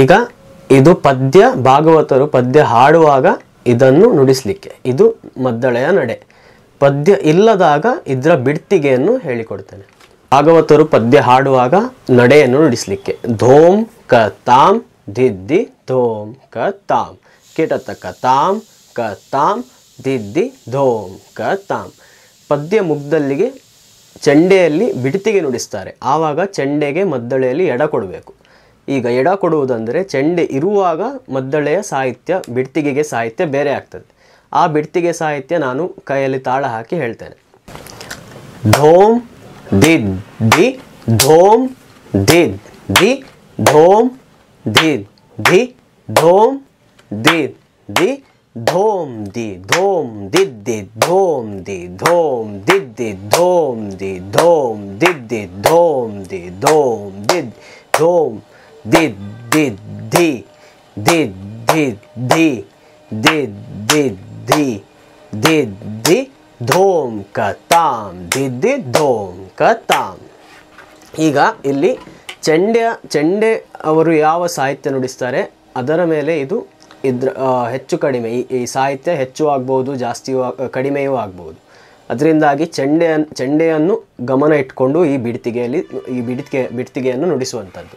ಈಗ ಇದು ಪದ್ಯ ಭಾಗವತರು ಪದ್ಯ ಹಾಡುವಾಗ ಇದನ್ನು ನುಡಿಸಲಿಕ್ಕೆ ಇದು ಮದ್ದಳೆಯ ನಡೆ ಪದ್ಯ ಇಲ್ಲದಾಗ ಇದರ ಬಿಡ್ತಿಗೆಯನ್ನು ಹೇಳಿಕೊಡ್ತೇನೆ ಭಾಗವತರು ಪದ್ಯ ಹಾಡುವಾಗ ನಡೆಯನ್ನು ನುಡಿಸಲಿಕ್ಕೆ ಧೋಮ್ ಕ ತಾಮ್ ದಿದ್ದಿ ಧೋಮ್ ಕ ತಾಮ್ ಕ ತಾಮ್ ಕ ತಾಮ್ ದಿದ್ದಿ ಧೋಮ್ ಕ ತಾಮ್ ಪದ್ಯ ಮುಗ್ದಲ್ಲಿಗೆ ಚಂಡೆಯಲ್ಲಿ ಬಿಡ್ತಿಗೆ ನುಡಿಸ್ತಾರೆ ಆವಾಗ ಚಂಡೆಗೆ ಮದ್ದಳೆಯಲ್ಲಿ ಎಡ ಕೊಡಬೇಕು ಈಗ ಎಡ ಕೊಡುವುದಂದರೆ ಚೆಂಡೆ ಇರುವಾಗ ಮದ್ದಳೆಯ ಸಾಹಿತ್ಯ ಬಿಡ್ತಿಗೆಗೆ ಸಾಹಿತ್ಯ ಬೇರೆ ಆಗ್ತದೆ ಆ ಬಿಡ್ತಿಗೆ ಸಾಹಿತ್ಯ ನಾನು ಕೈಯಲ್ಲಿ ತಾಳ ಹಾಕಿ ಹೇಳ್ತೇನೆ ಧೋಮ್ ದಿದ್ ದಿ ಧೋಮ್ ದಿದ್ ದಿ ಧೋಮ್ ದಿದ್ ದಿ ಧೋಮ್ ದಿದ್ ದಿ ಧೋಮ್ ದಿ ಧೋಮ್ ದಿದ್ದಿ ಧೋಮ್ ದಿ ಧೋಮ್ ದಿದ್ದಿ ಧೋಮ್ ದಿ ಧೋಮ್ ದಿದ್ದಿ ಧೋಮ್ ದಿ ಧೋಮ್ ದಿದ್ ಧೋಮ್ did did did did did did did did did did did ಧೋಂಕ ಧೋಮ್ ದಿದ್ದಿ ತಾಮ್ ಈಗ ಇಲ್ಲಿ ಚಂಡೆ ಚಂಡೆ ಅವರು ಯಾವ ಸಾಹಿತ್ಯ ನುಡಿಸ್ತಾರೆ ಅದರ ಮೇಲೆ ಇದು ಇದ್ರ ಹೆಚ್ಚು ಕಡಿಮೆ ಈ ಸಾಹಿತ್ಯ ಹೆಚ್ಚು ಆಗ್ಬೋದು ಜಾಸ್ತಿಯೂ ಕಡಿಮೆಯೂ ಆಗ್ಬೋದು ಅದರಿಂದಾಗಿ ಚಂಡೆ ಚಂಡೆಯನ್ನು ಗಮನ ಇಟ್ಕೊಂಡು ಈ ಬಿಡ್ತಿಗೆಯಲ್ಲಿ ಈ ಬಿಡ್ತಿಗೆ ಬಿಡ್ತಿಗೆಯನ್ನು ನುಡಿಸುವಂಥದ್ದು